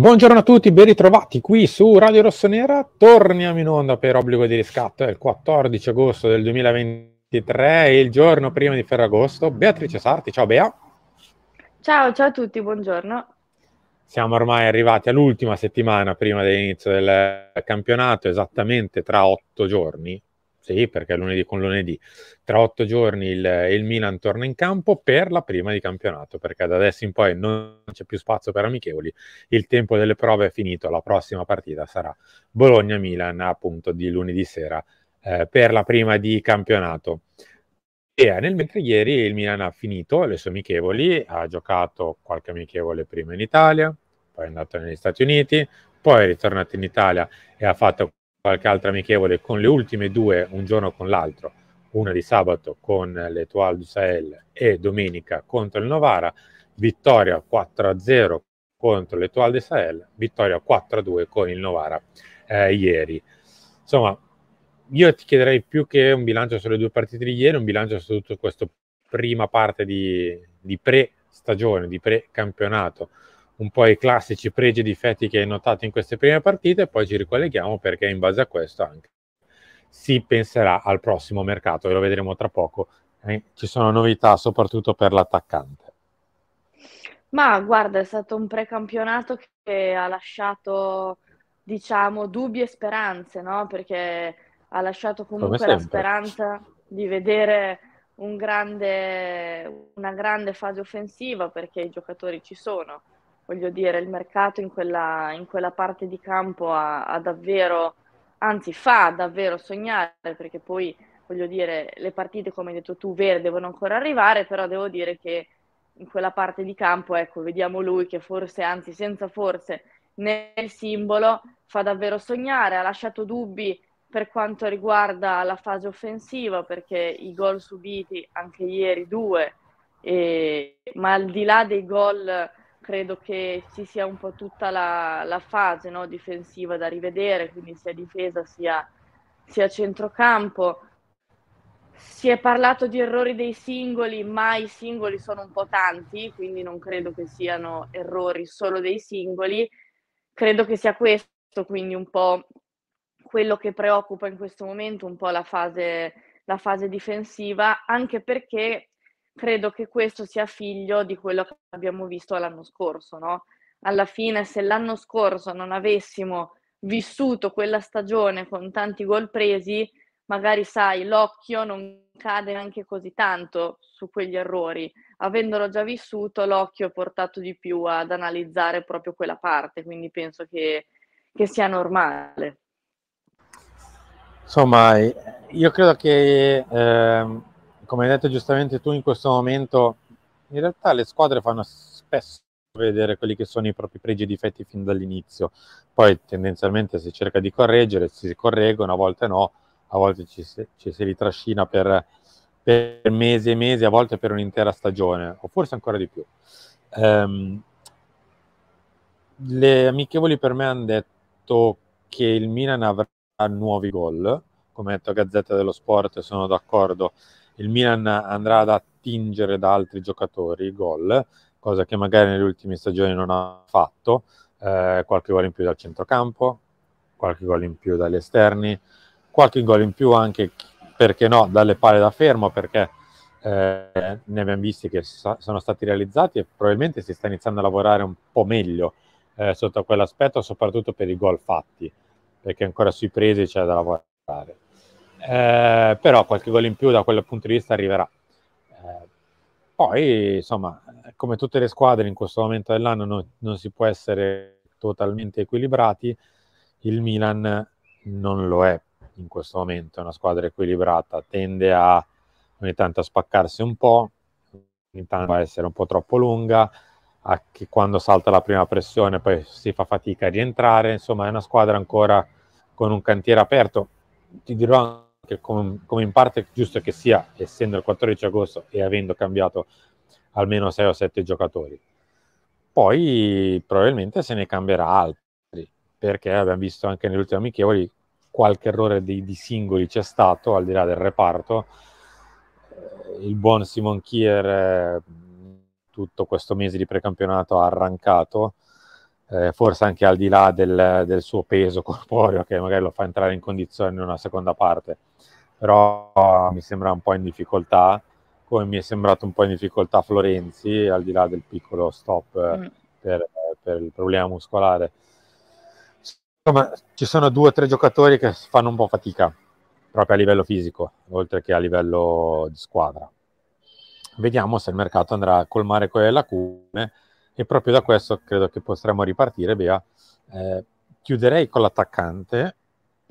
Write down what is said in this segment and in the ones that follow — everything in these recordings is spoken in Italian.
Buongiorno a tutti, ben ritrovati qui su Radio Rossonera. Torniamo in onda per obbligo di riscatto. È il 14 agosto del 2023, il giorno prima di Ferragosto. Beatrice Sarti, ciao Bea. Ciao, ciao a tutti, buongiorno. Siamo ormai arrivati all'ultima settimana prima dell'inizio del campionato, esattamente tra otto giorni, sì, perché lunedì con lunedì. Tra otto giorni il, il, Milan torna in campo per la prima di campionato, perché da adesso in poi non c'è più spazio per amichevoli. Il tempo delle prove è finito, la prossima partita sarà Bologna-Milan, appunto, di lunedì sera eh, per la prima di campionato. E eh, nel mentre ieri il Milan ha finito le sue amichevoli, ha giocato qualche amichevole prima in Italia, poi è andato negli Stati Uniti, poi è ritornato in Italia e ha fatto qualche altra amichevole con le ultime due un giorno con l'altro, una di sabato con l'Etoile du Sahel e domenica contro il Novara, vittoria 4-0 contro l'Etoile du Sahel, vittoria 4-2 con il Novara eh, ieri. Insomma, io ti chiederei più che un bilancio sulle due partite di ieri, un bilancio su tutta questa prima parte di, di pre-stagione, di pre-campionato un po' i classici pregi e difetti che hai notato in queste prime partite e poi ci ricolleghiamo perché in base a questo anche si penserà al prossimo mercato e lo vedremo tra poco. Eh, ci sono novità soprattutto per l'attaccante. Ma guarda, è stato un precampionato che ha lasciato, diciamo, dubbi e speranze, no? Perché ha lasciato comunque la speranza di vedere un grande, una grande fase offensiva perché i giocatori ci sono voglio dire, il mercato in quella, in quella parte di campo ha, ha, davvero, anzi fa davvero sognare, perché poi, voglio dire, le partite, come hai detto tu, vere devono ancora arrivare, però devo dire che in quella parte di campo, ecco, vediamo lui che forse, anzi senza forse, nel simbolo fa davvero sognare, ha lasciato dubbi per quanto riguarda la fase offensiva, perché i gol subiti, anche ieri due, e, ma al di là dei gol credo che ci sia un po' tutta la, la fase no, difensiva da rivedere, quindi sia difesa sia, sia centrocampo. Si è parlato di errori dei singoli, ma i singoli sono un po' tanti, quindi non credo che siano errori solo dei singoli. Credo che sia questo quindi un po' quello che preoccupa in questo momento, un po' la fase, la fase difensiva, anche perché credo che questo sia figlio di quello che abbiamo visto l'anno scorso, no? Alla fine, se l'anno scorso non avessimo vissuto quella stagione con tanti gol presi, magari sai, l'occhio non cade neanche così tanto su quegli errori. Avendolo già vissuto, l'occhio è portato di più ad analizzare proprio quella parte, quindi penso che, che sia normale. Insomma, eh, io credo che eh, come hai detto giustamente tu in questo momento, in realtà le squadre fanno spesso vedere quelli che sono i propri pregi e difetti fin dall'inizio. Poi tendenzialmente si cerca di correggere, si correggono, a volte no, a volte ci, ci si ritrascina per, per, mesi e mesi, a volte per un'intera stagione, o forse ancora di più. Um, le amichevoli per me hanno detto che il Milan avrà nuovi gol, come ha detto Gazzetta dello Sport, sono d'accordo il Milan andrà ad attingere da altri giocatori i gol, cosa che magari nelle ultime stagioni non ha fatto, eh, qualche gol in più dal centrocampo, qualche gol in più dagli esterni, qualche gol in più anche, perché no, dalle palle da fermo, perché eh, ne abbiamo visti che sono stati realizzati e probabilmente si sta iniziando a lavorare un po' meglio eh, sotto quell'aspetto, soprattutto per i gol fatti, perché ancora sui presi c'è da lavorare. Eh, però qualche gol in più da quel punto di vista arriverà. Eh, poi, insomma, come tutte le squadre in questo momento dell'anno non, non si può essere totalmente equilibrati, il Milan non lo è in questo momento, è una squadra equilibrata, tende a ogni tanto a spaccarsi un po', ogni tanto a essere un po' troppo lunga, a che quando salta la prima pressione poi si fa fatica a rientrare, insomma è una squadra ancora con un cantiere aperto, ti dirò che com- come in parte giusto che sia, essendo il 14 agosto e avendo cambiato almeno 6 o 7 giocatori. Poi probabilmente se ne cambierà altri, perché abbiamo visto anche nelle ultime amichevoli qualche errore di, di singoli c'è stato, al di là del reparto. Eh, il buon Simon Kier eh, tutto questo mese di precampionato ha arrancato, eh, forse anche al di là del, del, suo peso corporeo che magari lo fa entrare in condizione in una seconda parte, però eh, mi sembra un po' in difficoltà, come mi è sembrato un po' in difficoltà Florenzi, al di là del piccolo stop eh, mm. per, per il problema muscolare. Insomma, ci sono due o tre giocatori che fanno un po' fatica proprio a livello fisico, oltre che a livello di squadra. Vediamo se il mercato andrà a colmare quelle lacune e proprio da questo credo che potremmo ripartire, Bea. Eh, chiuderei con l'attaccante,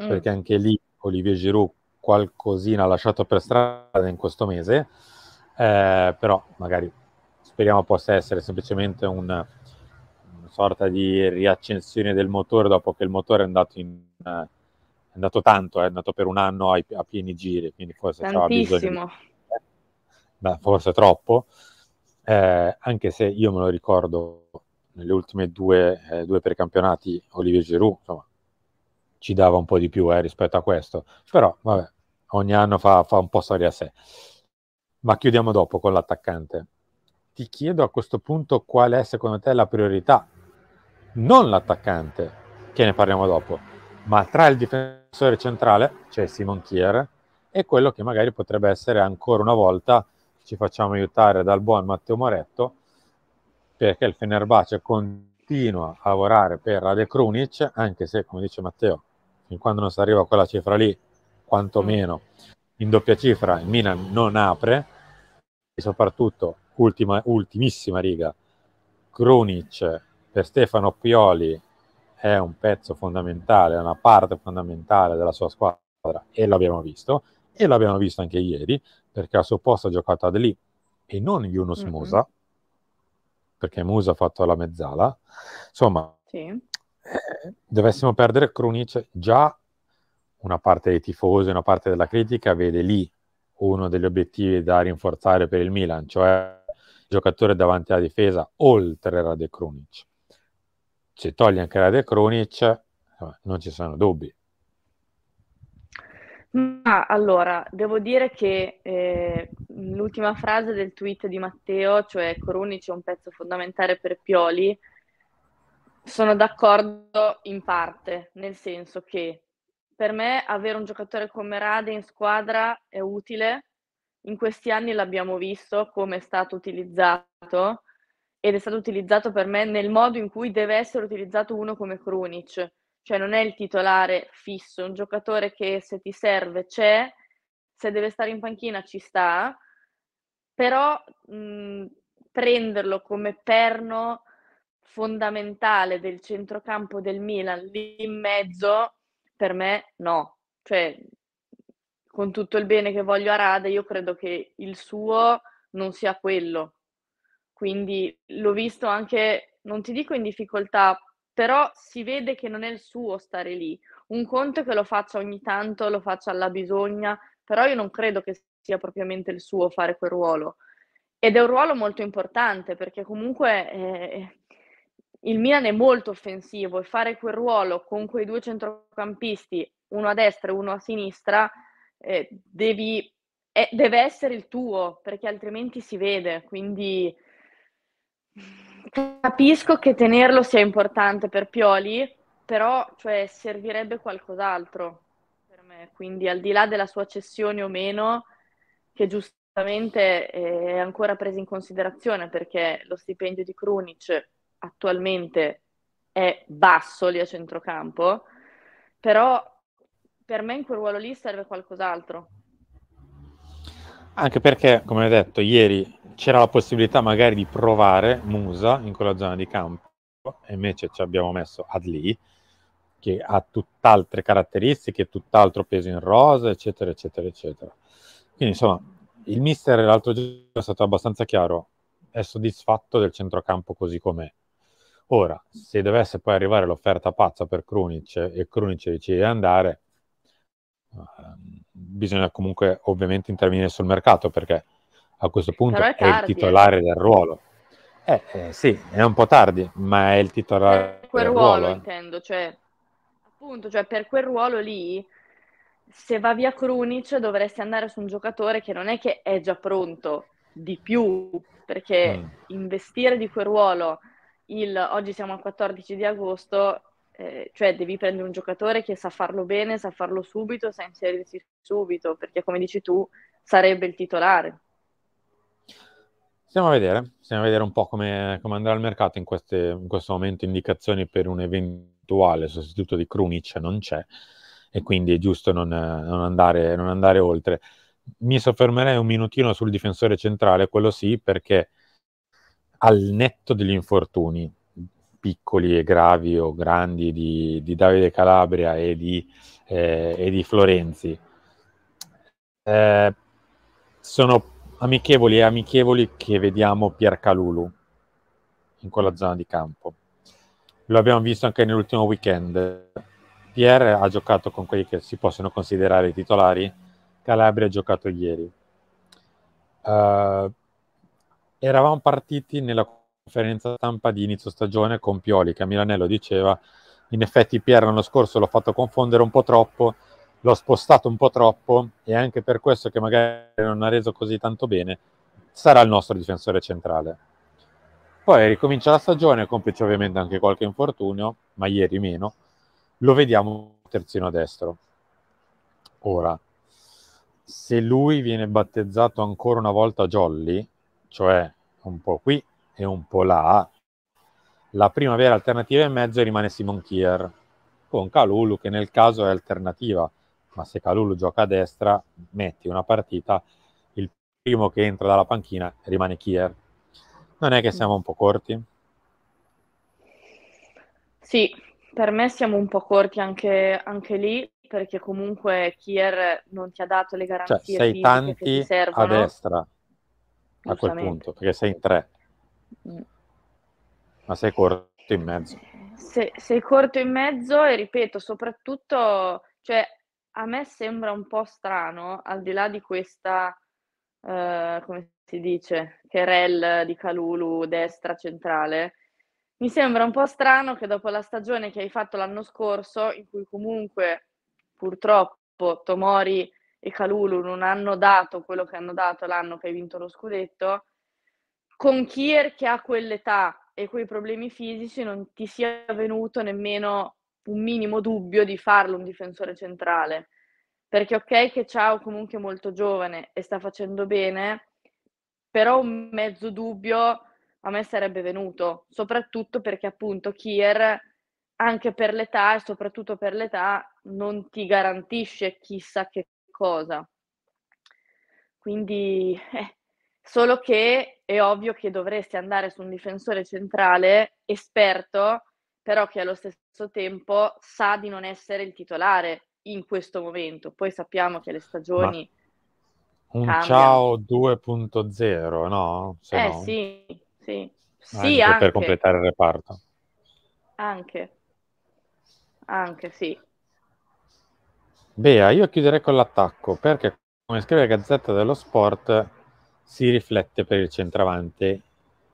mm. perché anche lì Olivier Giroud qualcosina ha lasciato per strada in questo mese, eh, però magari speriamo possa essere semplicemente un, una sorta di riaccensione del motore dopo che il motore è andato in... Eh, è andato tanto, è andato per un anno ai, a pieni giri, quindi forse Tantissimo. bisogno... Di, eh, forse troppo, eh, anche se io me lo ricordo nelle ultime due, eh, due precampionati Olivier Giroud, insomma, ci dava un po' di più eh, rispetto a questo, però vabbè, ogni anno fa, fa un po' storia a sé. Ma chiudiamo dopo con l'attaccante. Ti chiedo a questo punto qual è secondo te la priorità, non l'attaccante, che ne parliamo dopo, ma tra il difensore centrale, cioè Simon Kier, e quello che magari potrebbe essere ancora una volta ci facciamo aiutare dal buon Matteo Moretto perché il Fenerbahce continua a lavorare per Ade Krunic anche se come dice Matteo fin quando non si arriva a quella cifra lì quantomeno in doppia cifra il Milan non apre e soprattutto ultima, ultimissima riga Krunic per Stefano Pioli è un pezzo fondamentale, è una parte fondamentale della sua squadra e l'abbiamo visto e l'abbiamo visto anche ieri perché al suo posto ha giocato Adli e non Yunus mm-hmm. Musa, perché Musa ha fatto la mezzala. Insomma, sì. eh, dovessimo perdere Krunic, già una parte dei tifosi, una parte della critica vede lì uno degli obiettivi da rinforzare per il Milan, cioè il giocatore davanti alla difesa oltre Rade Krunic. Se togli anche Rade Krunic, eh, non ci sono dubbi, ma allora, devo dire che eh, l'ultima frase del tweet di Matteo, cioè Corunici è un pezzo fondamentale per Pioli, sono d'accordo in parte, nel senso che per me avere un giocatore come Rade in squadra è utile. In questi anni l'abbiamo visto come è stato utilizzato ed è stato utilizzato per me nel modo in cui deve essere utilizzato uno come Krunic, cioè non è il titolare fisso, è un giocatore che se ti serve c'è, se deve stare in panchina ci sta, però mh, mhmm, prenderlo come perno fondamentale del centrocampo del Milan lì in mezzo, per me no. Cioè, con tutto il bene che voglio a Rada, io credo che il suo non sia quello. Quindi l'ho visto anche, non ti dico in difficoltà però si vede che non è il suo stare lì. Un conto è che lo faccia ogni tanto, lo faccia alla bisogna, però io non credo che sia propriamente il suo fare quel ruolo. Ed è un ruolo molto importante perché comunque eh, il Milan è molto offensivo e fare quel ruolo con quei due centrocampisti, uno a destra e uno a sinistra, eh, devi, eh, deve essere il tuo perché altrimenti si vede. Quindi capisco che tenerlo sia importante per Pioli, però cioè, servirebbe qualcos'altro per me. Quindi al di là della sua cessione o meno, che giustamente è ancora presa in considerazione perché lo stipendio di Krunic attualmente è basso lì a centrocampo, però per me in quel ruolo lì serve qualcos'altro. Anche perché, come hai detto, ieri c'era la possibilità magari di provare Musa in quella zona di campo, e invece ci abbiamo messo Adli, che ha tutt'altre caratteristiche, tutt'altro peso in rosa, eccetera, eccetera, eccetera. Quindi, insomma, il mister l'altro giorno è stato abbastanza chiaro, è soddisfatto del centrocampo così com'è. Ora, se dovesse poi arrivare l'offerta pazza per Krunic e Krunic decide di andare, ehm, bisogna comunque ovviamente intervenire sul mercato perché a questo punto è, è, il eh. titolare del ruolo. Eh, eh, sì, è un po' tardi, ma è il titolare per quel del ruolo, ruolo eh. intendo, cioè appunto, cioè per quel ruolo lì se va via Krunic dovresti andare su un giocatore che non è che è già pronto di più, perché mm. investire di quel ruolo il, oggi siamo al 14 di agosto eh, cioè devi prendere un giocatore che sa farlo bene, sa farlo subito, sa inserirsi subito, perché come dici tu sarebbe il titolare. Stiamo a vedere, stiamo a vedere un po' come, come andrà il mercato in, queste, in, questo momento, indicazioni per un eventuale sostituto di Krunic non c'è e quindi è giusto non, non, andare, non andare, oltre. Mi soffermerei un minutino sul difensore centrale, quello sì, perché al netto degli infortuni, piccoli e gravi o grandi di, di Davide Calabria e di, eh, e di Florenzi. Eh, sono amichevoli e amichevoli che vediamo Pier Calulu in quella zona di campo. Lo abbiamo visto anche nell'ultimo weekend. Pier ha giocato con quelli che si possono considerare i titolari, Calabria ha giocato ieri. Uh, eravamo partiti nella conferenza stampa di inizio stagione con Pioli, che a Milanello diceva in effetti Pier l'anno scorso l'ho fatto confondere un po' troppo, l'ho spostato un po' troppo e anche per questo che magari non ha reso così tanto bene, sarà il nostro difensore centrale. Poi ricomincia la stagione, complice ovviamente anche qualche infortunio, ma ieri meno, lo vediamo terzino destro. Ora, se lui viene battezzato ancora una volta Jolly, cioè un po' qui, e un po' là, la prima vera alternativa in mezzo rimane Simon Kier, con Calulu che nel caso è alternativa, ma se Calulu gioca a destra, metti una partita, il primo che entra dalla panchina rimane Kier. Non è che siamo un po' corti? Sì, per me siamo un po' corti anche, anche lì, perché comunque Kier non ti ha dato le cioè, garanzie cioè, sei tanti a destra a quel punto, perché sei in tre ma sei corto in mezzo. Se, sei corto in mezzo e ripeto, soprattutto, cioè, a me sembra un po' strano, al di là di questa, eh, come si dice, querel di Calulu, destra centrale, mi sembra un po' strano che dopo la stagione che hai fatto l'anno scorso, in cui comunque purtroppo Tomori e Calulu non hanno dato quello che hanno dato l'anno che hai vinto lo scudetto, con Kier che ha quell'età e quei problemi fisici non ti sia venuto nemmeno un minimo dubbio di farlo un difensore centrale. Perché ok che Ciao comunque è molto giovane e sta facendo bene, però un mezzo dubbio a me sarebbe venuto, soprattutto perché appunto Kier anche per l'età e soprattutto per l'età non ti garantisce chissà che cosa. Quindi eh, solo che è ovvio che dovresti andare su un difensore centrale esperto, però che allo stesso tempo sa di non essere il titolare in questo momento. Poi sappiamo che le stagioni... Ma un cambiano. ciao 2.0, no? Se eh no. sì, sì. Ah, sì, anche, anche. per completare il reparto. Anche, anche sì. Bea, io chiuderei con l'attacco perché, come scrive Gazzetta dello Sport, si riflette per il centravante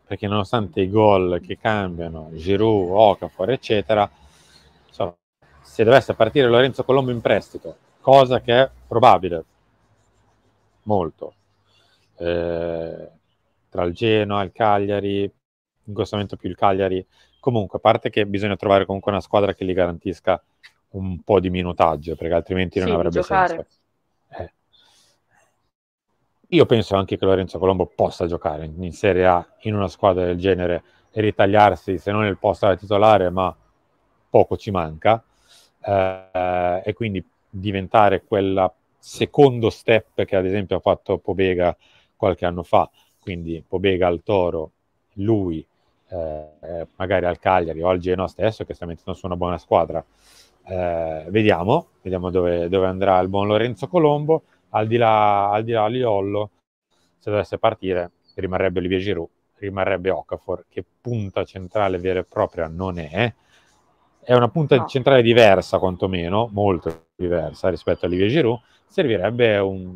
perché nonostante i gol che cambiano, Giroud, Okafor, eccetera, insomma, se dovesse partire Lorenzo Colombo in prestito, cosa che è probabile, molto, eh, tra il Genoa, il Cagliari, in questo momento più il Cagliari, comunque, a parte che bisogna trovare comunque una squadra che gli garantisca un po' di minutaggio, perché altrimenti sì, non avrebbe giocare. senso. Eh, io penso anche che Lorenzo Colombo possa giocare in Serie A in una squadra del genere e ritagliarsi, se non il posto da titolare, ma poco ci manca, eh, e quindi diventare quel secondo step che ad esempio ha fatto Pobega qualche anno fa, quindi Pobega al Toro, lui eh, magari al Cagliari o al Genoa stesso che sta mettendo su una buona squadra. Eh, vediamo, vediamo dove, dove andrà il buon Lorenzo Colombo al di là, al di là Liollo, se dovesse partire, rimarrebbe Olivier Giroud, rimarrebbe Okafor, che punta centrale vera e propria non è, è una punta no. centrale diversa quantomeno, molto diversa rispetto a Olivier Giroud, servirebbe un,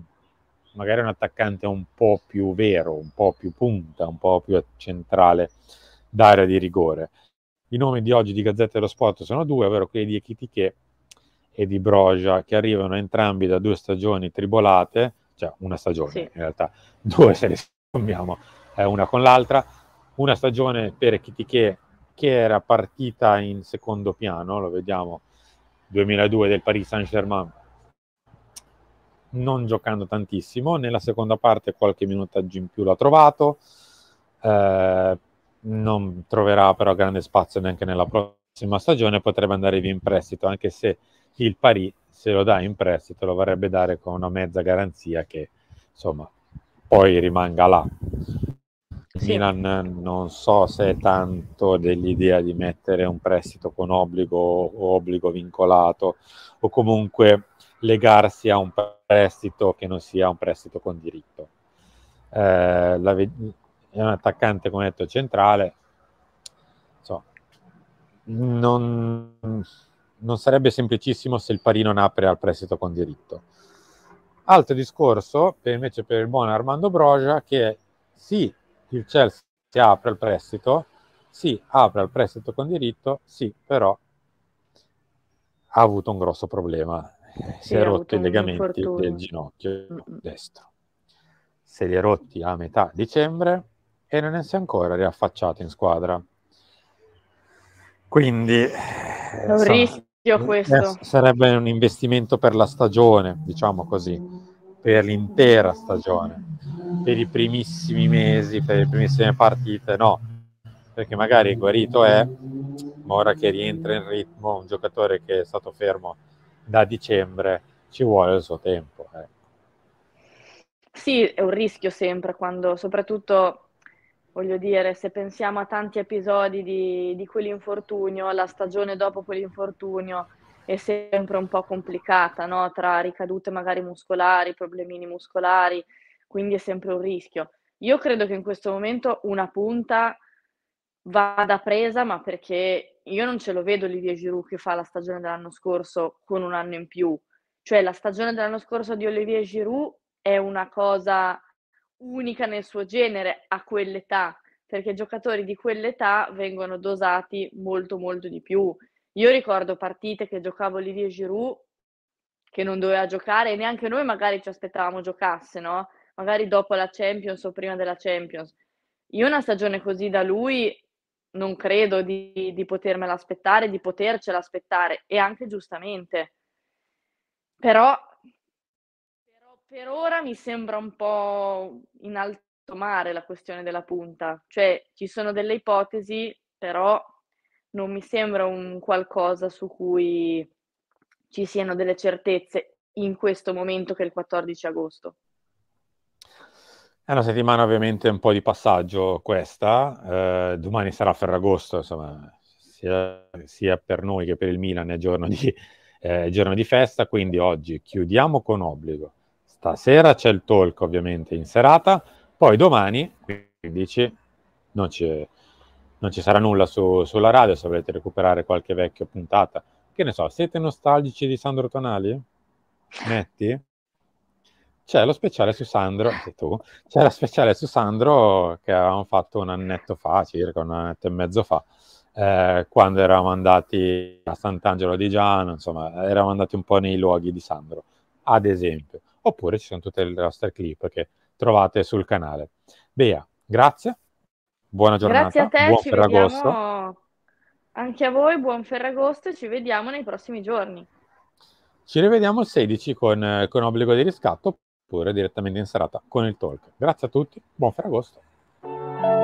magari un attaccante un po' più vero, un po' più punta, un po' più centrale d'area di rigore. I nomi di oggi di Gazzetta dello Sport sono due, ovvero quelli di Echitiche e di Broja, che arrivano entrambi da due stagioni tribolate, cioè una stagione sì. in realtà, due se le sommiamo eh, una con l'altra, una stagione per Kitiché che era partita in secondo piano, lo vediamo, 2002 del Paris Saint-Germain, non giocando tantissimo, nella seconda parte qualche minutaggio in più l'ha trovato, eh, non troverà però grande spazio neanche nella prossima stagione, potrebbe andare via in prestito, anche se il pari se lo dai in prestito lo vorrebbe dare con una mezza garanzia che insomma poi rimanga là. Sì. Milan non so se è tanto dell'idea di mettere un prestito con obbligo o obbligo vincolato o comunque legarsi a un prestito che non sia un prestito con diritto. Eh, la, è un attaccante come detto centrale, insomma, non non sarebbe semplicissimo se il pari non apre al prestito con diritto. Altro discorso per, invece per il buon Armando Brogia che sì, il Chelsea si apre al prestito, sì, apre al prestito con diritto, sì, però ha avuto un grosso problema, si sì, è rotto i legamenti del ginocchio destro. Se li è rotti a metà dicembre e non si è ancora riaffacciato in squadra. Quindi... È eh, un insomma, rischio io eh, questo. Sarebbe un investimento per la stagione, diciamo così, per l'intera stagione, per i primissimi mesi, per le primissime partite, no. Perché magari Guarito è, ma ora che rientra in ritmo, un giocatore che è stato fermo da dicembre, ci vuole il suo tempo. Eh. Sì, è un rischio sempre, quando soprattutto voglio dire, se pensiamo a tanti episodi di, di quell'infortunio, la stagione dopo quell'infortunio è sempre un po' complicata, no? tra ricadute magari muscolari, problemini muscolari, quindi è sempre un rischio. Io credo che in questo momento una punta vada presa, ma perché io non ce lo vedo Olivier Giroud che fa la stagione dell'anno scorso con un anno in più. Cioè la stagione dell'anno scorso di Olivier Giroud è una cosa unica nel suo genere a quell'età, perché giocatori di quell'età vengono dosati molto molto di più. Io ricordo partite che giocavo Olivier Giroud che non doveva giocare e neanche noi magari ci aspettavamo giocasse, no? Magari dopo la Champions o prima della Champions. Io una stagione così da lui non credo di, di potermela aspettare, di potercela aspettare e anche giustamente. Però per ora mi sembra un po' in alto mare la questione della punta, cioè ci sono delle ipotesi, però non mi sembra un qualcosa su cui ci siano delle certezze in questo momento che è il 14 agosto. È una settimana ovviamente un po' di passaggio questa, eh, domani sarà Ferragosto, insomma, sia, sia, per noi che per il Milan è giorno di, eh, giorno di festa, quindi oggi chiudiamo con obbligo, Stasera c'è il talk ovviamente in serata, poi domani, 15, non, ci, non ci sarà nulla su, sulla radio se volete recuperare qualche vecchia puntata. Che ne so, siete nostalgici di Sandro Tonali? Metti? C'è lo speciale su Sandro, sei tu, c'è lo speciale su Sandro che avevamo fatto un annetto fa, circa un annetto e mezzo fa, eh, quando eravamo andati a Sant'Angelo di Giano, insomma, eravamo andati un po' nei luoghi di Sandro, ad esempio oppure ci sono tutte le nostre clip che trovate sul canale. Bea, grazie, buona giornata, grazie a te, buon Ferragosto. Anche a voi, buon Ferragosto e ci vediamo nei prossimi giorni. Ci rivediamo il 16 con, con obbligo di riscatto oppure direttamente in serata con il talk. Grazie a tutti, buon Ferragosto.